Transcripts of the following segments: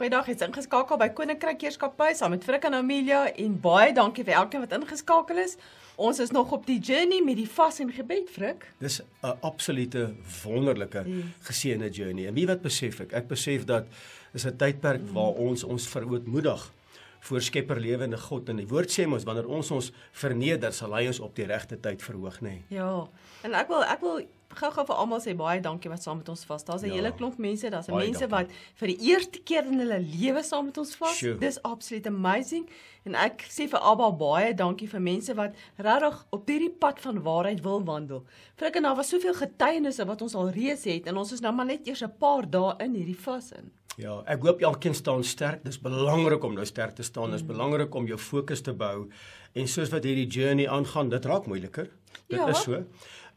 Goeiedag, jy's ingeskakel by Koninkryk Heerskappy saam met Frikkie en Amelia en baie dankie vir elkeen wat ingeskakel is. Ons is nog op die journey met die vas en gebed, Frik. Dis 'n absolute wonderlike geseënde journey. En wie wat besef ek? Ek besef dat is 'n tydperk waar ons ons verootmoedig voor Skepper lewende God en die woord sê ons wanneer ons ons verneder sal hy ons op die regte tyd verhoog, nê. Nee. Ja. En ek wil ek wil gou-gou vir almal sê baie dankie wat saam met ons vas. Daar's 'n ja, hele klomp mense, daar's mense dankie. wat vir die eerste keer in hulle lewe saam met ons vas. Sure. Dis absoluut amazing en ek sê vir Abba baie dankie vir mense wat regtig op hierdie pad van waarheid wil wandel. Frik en daar was soveel getuienisse wat ons al reeds het en ons is nou maar net eers 'n paar dae in hierdie vas in. Ja, ek hoop elkeen staan sterk. Dis belangrik om nou sterk te staan. Dis mm. belangrik om jou fokus te bou. En soos wat hierdie journey aangaan, dit raak moeiliker. Dit ja. is so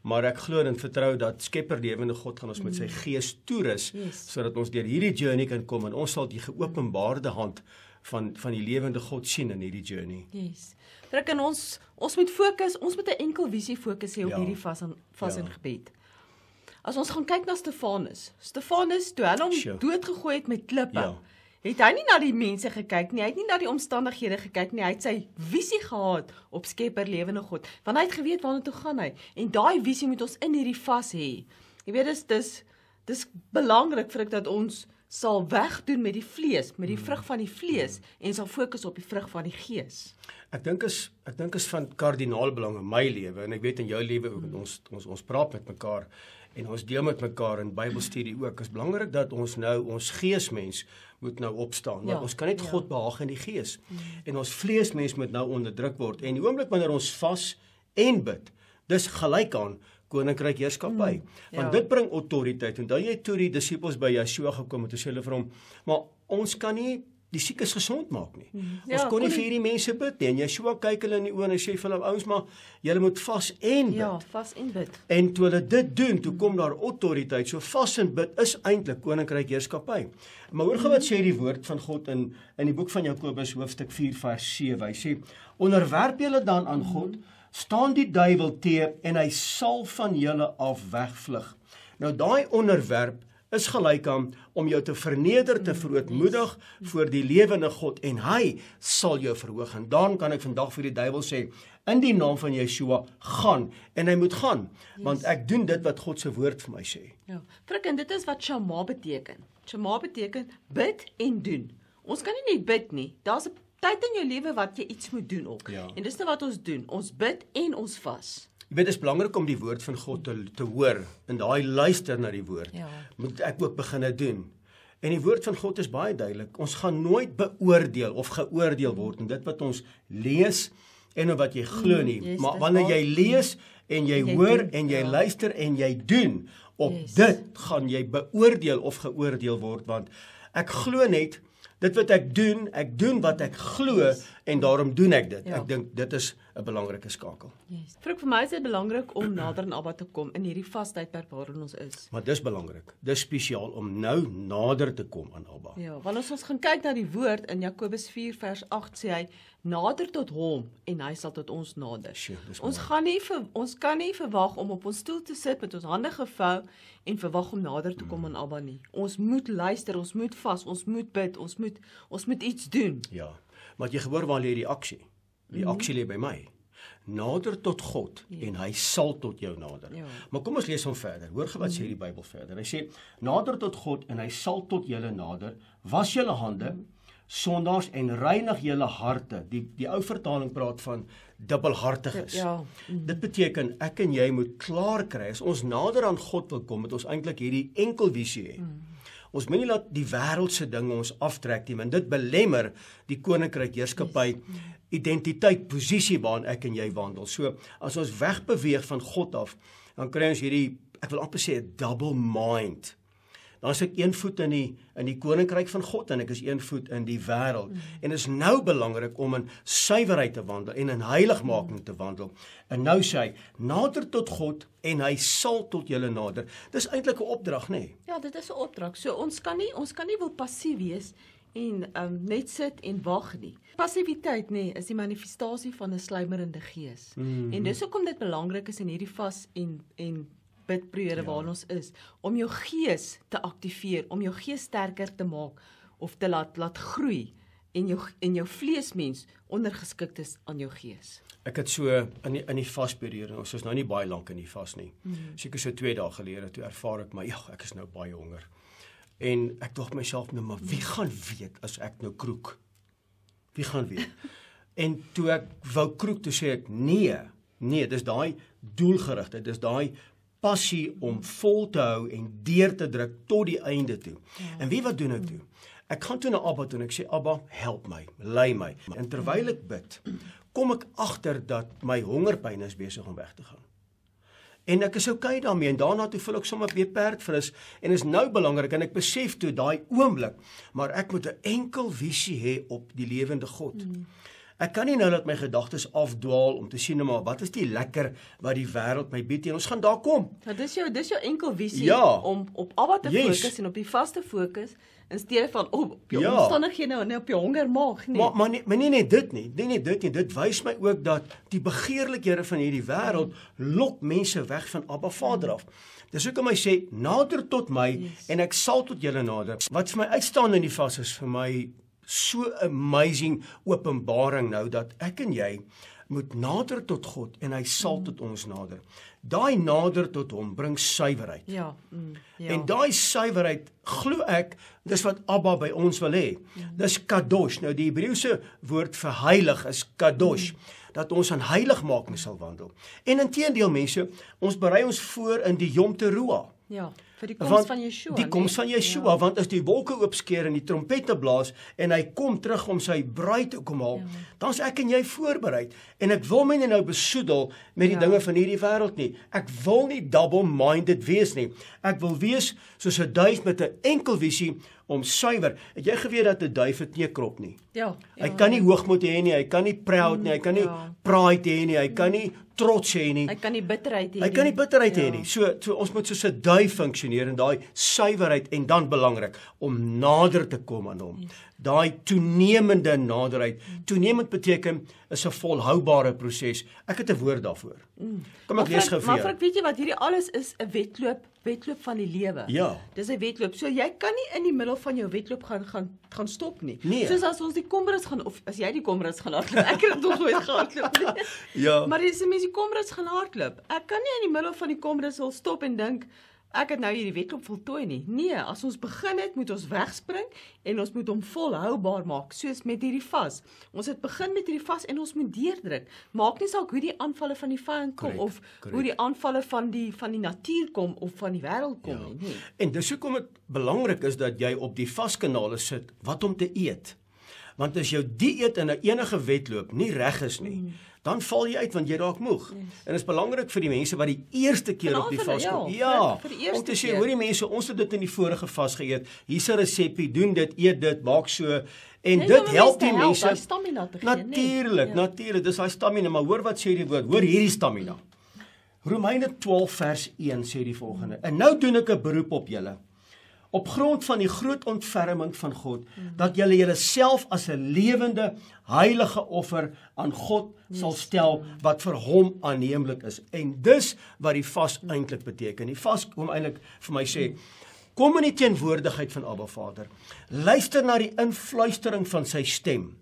maar ek glo en vertrou dat Skepper die lewende God gaan ons met sy mm. gees toerus yes. sodat ons deur hierdie journey kan kom en ons sal die geopenbaarde hand van van die lewende God sien in hierdie journey. Yes. Druk in ons ons moet fokus, ons moet 'n enkel visie fokus hê op ja. hierdie vas in vas ja. in gebed. As ons gaan kyk na Stefanus. Stefanus toe hulle hom doodgegooi het met klippe. Ja het hy nie na die mense gekyk nie, hy het nie na die omstandighede gekyk nie, hy het sy visie gehad op Skepper lewende God. Want hy het geweet waarna toe gaan hy en daai visie moet ons in hierdie vas hê. Jy weet dis dis dis belangrik vir ek dat ons sal wegdoen met die vlees, met die hmm. vrug van die vlees en sal fokus op die vrug van die gees. Ek dink is ek dink is van kardinaal belang in my lewe en ek weet in jou lewe ook en ons ons ons praat met mekaar en ons deel met mekaar in Bybelstudie ook. Is belangrik dat ons nou ons geesmens moet nou opstaan. Ja, ons kan net ja. God behaag in die gees. Ja. En ons vleesmens moet nou onderdruk word. En die oomblik wanneer ons vas en bid, dis gelyk aan koninkryk heerskappy. Mm, ja. Want dit bring autoriteit. Onthou jy toe die disippels by Yeshua gekom het en hulle sê vir hom, "Maar ons kan nie die siekes gesond maak nie. Mhm. Ja, ons kon nie vir hierdie mense bid nie. En Yeshua kyk hulle in die oë en sê vir hulle ouens maar julle moet vas en bid. Ja, vas en bid. En toe hulle dit doen, toe kom daar autoriteit. So vas en bid is eintlik koninkryk heerskappy. Maar hoor gou wat sê die woord van God in in die boek van Jakobus hoofstuk 4 vers 7. Hy sê: "Onderwerp julle dan aan God, staan die duiwel teë en hy sal van julle af wegvlug." Nou daai onderwerp is gelyk aan om jou te verneder te verootmoedig voor die lewende God en hy sal jou verhoog en dan kan ek vandag vir die duiwel sê in die naam van Yeshua gaan en hy moet gaan want ek doen dit wat God se woord vir my sê ja frik en dit is wat shama beteken shama beteken bid en doen ons kan nie net bid nie daar's tyd in jou lewe wat jy iets moet doen ook ja. en dis nou wat ons doen ons bid en ons vas Jy weet dit is belangrik om die woord van God te te hoor en daai luister na die woord. Ja. Moet ek ook begine doen. En die woord van God is baie duidelik. Ons gaan nooit beoordeel of geoordeel word in dit wat ons lees en wat jy glo mm, nie. Yes, maar wanneer jy lees en jy, jy hoor doen, en jy ja. luister en jy doen, op yes. dit gaan jy beoordeel of geoordeel word want ek glo net dit wat ek doen, ek doen wat ek glo yes en daarom doen ek dit. Ja. Ek dink dit is 'n belangrike skakel. Yes. Vroeg vir my is dit belangrik om nader aan Abba te kom in hierdie vastydperk waarin ons is. Maar dis belangrik. Dis spesiaal om nou nader te kom aan Abba. Ja, want as ons gaan kyk na die woord in Jakobus 4 vers 8 sê hy nader tot hom en hy sal tot ons nader. Sjoe, ons belangrijk. gaan nie vir ons kan nie verwag om op ons stoel te sit met ons hande gevou en verwag om nader te kom mm. aan Abba nie. Ons moet luister, ons moet vas, ons moet bid, ons moet ons moet iets doen. Ja. Maar jy gebeur waar lê die aksie? Die mhm. aksie lê by my. Nader tot God ja. en hy sal tot jou nader. Ja. Maar kom ons lees hom verder. Hoor gou wat sê mhm. die Bybel verder. Hy sê nader tot God en hy sal tot julle nader. Was julle hande sondaars en reinig julle harte. Die die ou vertaling praat van dubbelhartig is. Ja. Mhm. Dit beteken ek en jy moet klaar kry as ons nader aan God wil kom, moet ons eintlik hierdie enkel visie hê. Ja. Ons moenie laat die wêreldse dinge ons aftrek nie, want dit belemmer die koninkryk heerskappy identiteit posisie waarna ek en jy wandel. So as ons wegbeweeg van God af, dan kry ons hierdie ek wil amper sê 'n double mind dan is ek een voet in die in die koninkryk van God en ek is een voet in die wêreld. En dit is nou belangrik om in suiwerheid te wandel en in heiligmaking te wandel. En nou sê hy, nader tot God en hy sal tot julle nader. Dis eintlik 'n opdrag, nê? Nee. Ja, dit is 'n opdrag. So ons kan nie ons kan nie wil passief wees en um, net sit en wag nie. Passiwiteit nê nee, is die manifestasie van 'n sluimerende gees. Mm -hmm. En dis hoekom dit belangrik is in hierdie vas en en bidprojekte ja. waarin ons is om jou gees te aktiveer, om jou gees sterker te maak of te laat laat groei en jou en jou vleesmens ondergeskik is aan jou gees. Ek het so in die, in die vasperiode, ons is nou nie baie lank in die vas nie. Mhm. Seker mm -hmm. so 2 dae gelede toe ervaar ek my, ja, ek is nou baie honger. En ek dog myself nou, maar wie gaan weet as ek nou kroek? Wie gaan weet? en toe ek wou kroek, toe sê ek nee. Nee, dis daai doelgerigte, dis daai passie om vol te hou en deur te druk tot die einde toe. Ja. En wie wat doen ek toe? Ek gaan toe na Abba toe en ek sê Abba, help my, lei my. En terwyl ek bid, kom ek agter dat my hongerpyn is besig om weg te gaan. En ek is okay daarmee en daarna toe voel ek sommer baie perdfris en is nou belangrik en ek besef toe daai oomblik, maar ek moet 'n enkel visie hê op die lewende God. Mm. Ek kan nie nou laat my gedagtes afdwaal om te sien nou maar wat is die lekker wat die wêreld my bied en ons gaan daar kom. Nou, dit is jou dis jou enkel visie ja. om op Abba te yes. fokus en op die vaste fokus in steede van op op jou ja. omstandighede nou net nou op jou honger maag nie. Maar maar nie maar nie, nie dit nie. Nie nie dit nie. Dit wys my ook dat die begeerlikhede van hierdie wêreld lok mense weg van Abba Vader af. Dis hoekom hy sê nader tot my yes. en ek sal tot julle nader. Wat vir my uitstaande in die vas is vir my so amazing openbaring nou dat ek en jy moet nader tot God en hy sal mm. tot ons nader. Daai nader tot hom bring suiwerheid. Ja, mm, ja. En daai suiwerheid glo ek dis wat Abba by ons wil hê. Mm. Dis kadosh. Nou die Hebreëse woord vir heilig is kadosh. Mm. Dat ons aan heiligmaking sal wandel. En intedeel mense, ons berei ons voor in die Jom Teruah. Ja vir die koms van Yeshua. Die koms nee? van Yeshua ja. want as die wolke oopskeer en die trompette blaas en hy kom terug om sy bruid te kom haal, ja. dan is ek en jy voorberei en ek wil my nie nou besoedel met die ja. dinge van hierdie wêreld nie. Ek wil nie double-minded wees nie. Ek wil wees soos 'n duif met 'n enkel visie om suiwer. Het jy geweet dat 'n duif 'n kneukrop nie? Ja. Hy ja, kan nie hoogmoed hê nie, hy kan nie proud nie, hy kan nie ja. pride hê nie, hy kan nie trots hê nie. Hy kan nie bitterheid hê nie. Hy kan nie bitterheid hê ja. nie. So, so ons moet soos 'n duif funksioneer in daai suiwerheid en dan belangrik om nader te kom aan hom. Ja. Daai toenemende naderheid. Toenemend beteken is 'n volhoubare proses. Ek het 'n woord daarvoor. Mm. Kom ek lees gefeë. Maar ek weet jy wat hierdie alles is 'n wedloop, wedloop van die lewe. Ja. Dis 'n wedloop. So jy kan nie in die middel van jou wedloop gaan gaan gaan stop nie. Nee. Soos as ons die komrus gaan of as jy die komrus gaan hardloop. Ek het nog nooit gehardloop nie. ja. Maar dis 'n mens die komrus gaan hardloop. Ek kan nie in die middel van die komrus wil stop en dink Ek het nou hierdie wedloop voltooi nie. Nee, as ons begin het, moet ons wegspring en ons moet hom volhoubaar maak, soos met hierdie vas. Ons het begin met hierdie vas en ons moet deurdruk. Maak nie saak hoe die aanvalle van die vyand kom correct, of correct. hoe die aanvalle van die van die natuur kom of van die wêreld kom ja. nie. Nee. En dis hoekom dit belangrik is dat jy op die vaskanale sit wat om te eet want as jou dieet in 'n enige wedloop nie reg is nie, mm. dan val jy uit want jy raak moeg. Yes. En dit is belangrik vir die mense wat die eerste keer op die vas kom. Ja, ja om te sê, hoorie mense, ons het dit in die vorige vas geëet. Hier's 'n resepie, doen dit, eet dit, maak so En nee, dit help die mense om stamina te nee. kry. Natuurlik, nee. ja. natuurlik. Dis daai stamina, maar hoor wat sê die woord? Hoor hierdie stamina. Romeine 12 vers 1 sê die volgende: En nou doen ek 'n beroep op julle op grond van die groot ontferming van God mm -hmm. dat julle jereself as 'n lewende heilige offer aan God yes. sal stel wat vir hom aanneemlik is. En dis wat die vas eintlik beteken. Die vas kom eintlik vir my sê kom in die teenwoordigheid van Abba Vader. Luister na die influistering van sy stem.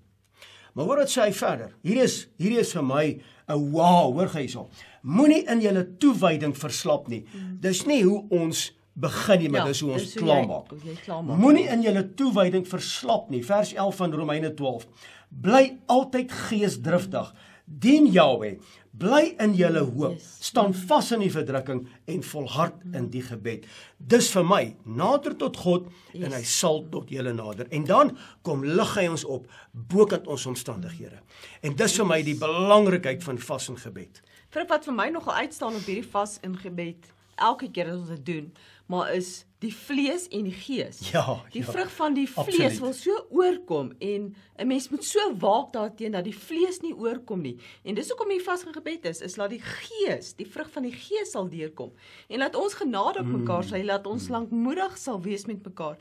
Maar hoor wat sê hy verder? Hierdie is hierdie is vir my 'n wow, hoor gij hom. Moenie in julle toewyding verslap nie. Mm. Dis nie hoe ons begin ja, jy met ja, hoe ons klaar maak. Moenie in julle toewyding verslap nie. Vers 11 van Romeine 12. Bly altyd geesdriftig. Dien Jahweh. Bly in julle hoop. Staan vas in die verdrukking en volhard in die gebed. Dis vir my nader tot God en hy sal tot julle nader. En dan kom lig hy ons op bokant ons omstandighede. En dis vir my die belangrikheid van vas en gebed. Vir wat vir my nogal uitstaan op hierdie vas en gebed elke keer as ons dit doen, maar is die vlees en die gees. Ja, ja. die ja, vrug van die vlees absoluut. wil so oorkom en 'n mens moet so waak daarteenoor dat die vlees nie oorkom nie. En dis hoekom hier vasge gebed is, is laat die gees, die vrug van die gees sal deurkom en laat ons genade op mm. mekaar sal, laat ons mm. lankmoedig sal wees met mekaar,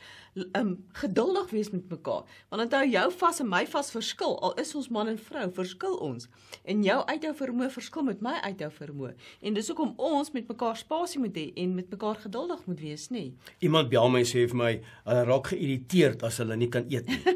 um geduldig wees met mekaar. Want onthou jou vas en my vas verskil, al is ons man en vrou, verskil ons. En jou uithou vermoë verskil met my uithou vermoë. En dis hoekom ons met mekaar spasie moet hê en met mekaar geduldig moet wees, nie? Iemand bel my sê vir my, hulle raak geïrriteerd as hulle nie kan eet nie.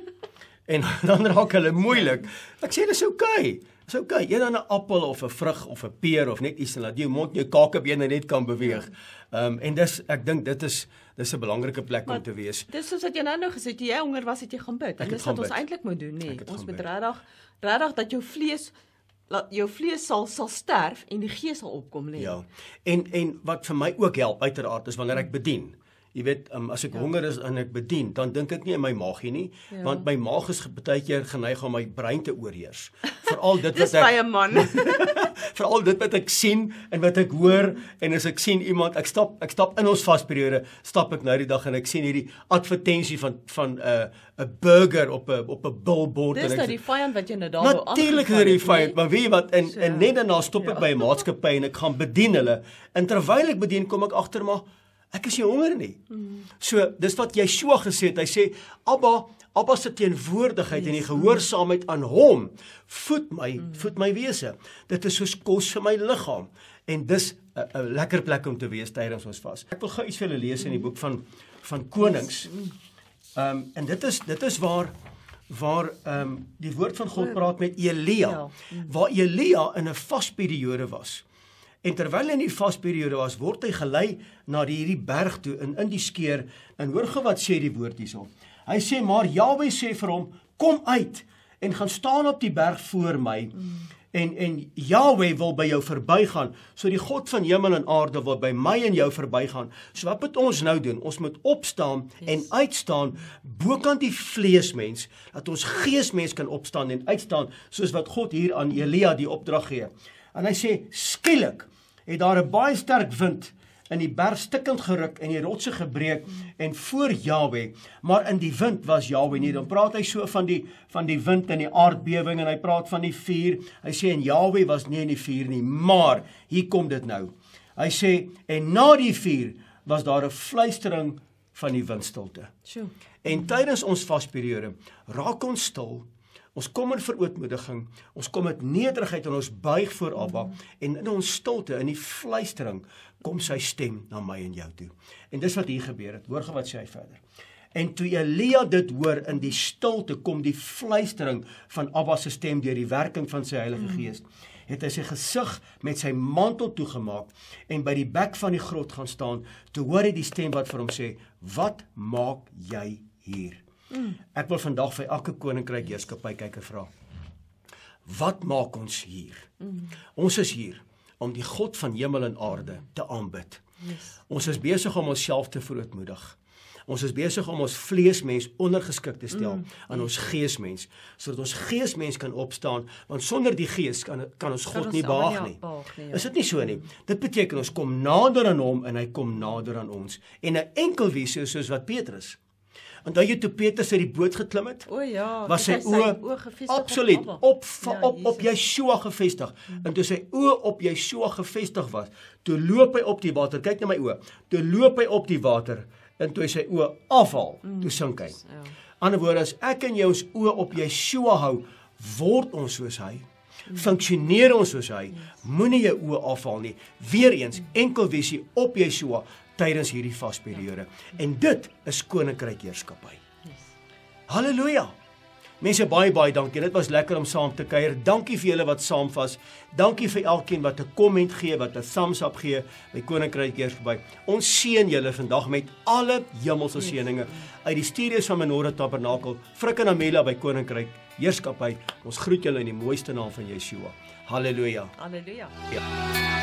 en dan raak hulle moeilik. Ek sê dis oukei. Okay. Dis oukei. Okay. Eet dan 'n appel of 'n vrug of 'n peer of net iets en laat jou mond jou kakebene net kan beweeg. Ja. Ehm um, en dis ek dink dit is dis 'n belangrike plek maar, om te wees. Dis soos wat jy nou nou gesê het, jy honger was, het jy gaan bid. En dis wat ons eintlik moet doen, nê. Nee. Ons moet regtig regtig dat jou vlees dat jou vlees sal sal sterf en die gees sal opkom lê. Nee. Ja. En en wat vir my ook help uiteraard is wanneer ek bedien. Jy weet, um, as ek ja. honger is en ek bedien, dan dink ek nie in my maagie nie, ja. want my maag is baie keer geneig om my brein te oorheers. Veral dit wat ek Dis baie man. Veral dit wat ek sien en wat ek hoor en as ek sien iemand, ek stap ek stap in ons vasperiode, stap ek nou die dag en ek sien hierdie advertensie van van 'n uh, eh, 'n burger op 'n op 'n billboard Dis en ek Dis nou die vyand wat jy nou daar wou aan. Natuurlik is dit nou die vyand, nee. maar weet wat en so, en net daarna stop ek ja. by 'n maatskappy en ek gaan bedien hulle. En terwyl ek bedien, kom ek agter maar Ek is nie honger nie. So, dis wat Yeshua gesê het. Hy sê, "Abba, Abba se teenwoordigheid yes. en die gehoorsaamheid aan Hom voed my, mm. voed my wese. Dit is soos kos vir my liggaam." En dis 'n lekker plek om te wees tydens ons vas. Ek wil gou iets vir julle lees in die boek van van Konings. Mm. Ehm um, en dit is dit is waar waar ehm um, die woord van God praat met Elia, mm. waar Elia in 'n vasperiode was. En terwyl in die vasperiode was, word hy gelei na hierdie berg toe in in die skeer en hoor gou wat sê die woord hierso. Hy sê maar Jabé sê vir hom, "Kom uit en gaan staan op die berg voor my." En en Jahwe wil by jou verbygaan. So die God van hemel en aarde wil by my en jou verbygaan. So wat moet ons nou doen? Ons moet opstaan yes. en uitstaan bokant die vleesmens dat ons geesmens kan opstaan en uitstaan soos wat God hier aan Elia die opdrag gee. En hy sê skielik het daar 'n baie sterk wind in die berg stikkend geruk en die rotse gebreek en voor Jahweh, maar in die wind was Jahweh nie. Dan praat hy so van die van die wind en die aardbewing en hy praat van die vuur. Hy sê en Jahweh was nie in die vuur nie, maar hier kom dit nou. Hy sê en na die vuur was daar 'n fluistering van die windstilte. Sjoe. En tydens ons vasperiode raak ons stil Ons kom in verootmoediging, ons kom met nederigheid en ons buig voor Abba mm. en in ons stilte in die fluistering kom sy stem na my en jou toe. En dis wat hier gebeur het. Hoor gou wat sê hy verder. En toe Elia dit hoor in die stilte kom die fluistering van Abba se stem deur die werking van sy Heilige mm. Gees, het hy sy gesig met sy mantel toegemaak en by die bek van die grot gaan staan. Toe hoor hy die stem wat vir hom sê: "Wat maak jy hier?" Mm. Ek wil vandag vir elke koninkryk heerskappy kyker vra. Wat maak ons hier? Mm. Ons is hier om die God van hemel en aarde te aanbid. Yes. Ons is besig om onsself te verootmoedig. Ons is besig om ons vleesmens ondergeskik te stel mm. aan ons geesmens sodat ons geesmens kan opstaan want sonder die gees kan kan ons God kan ons nie behaag nie. nie ja. is dit nie so nie? Dit beteken ons kom nader aan hom en hy kom nader aan ons en 'n enkel wese soos wat Petrus Onthou jy toe Petrus uit die boot geklim het? O ja, was sy, sy oë absoluut op ja, op op Yeshua gefestig. Mm -hmm. En toe sy oë op Yeshua gefestig was, toe loop hy op die water. Kyk na my oë. Toe loop hy op die water en toe sy oë afhaal, mm -hmm. toe sink hy. Ja. Ander woorde, as ek en jy ons oë op Yeshua hou, word ons soos hy mm. funksioneer ons soos hy moenie jou oë afhaal nie weer eens enkel visie op Yeshua tydens hierdie vasperiode. Ja. En dit is koninkryk heerskappy. Halleluja. Mense baie baie dankie. Dit was lekker om saam te kuier. Dankie vir julle wat saamvas. Dankie vir elkeen wat 'n komment gee, wat 'n thumbs up gee by Koninkryk Keers verby. Ons seën julle vandag met alle hemelse seënings uit die studios van Menorah Tabernakel, Frik en Amela by Koninkryk Heerskappy. Ons groet julle in die mooiste naam van Yeshua. Halleluja. Halleluja. Ja.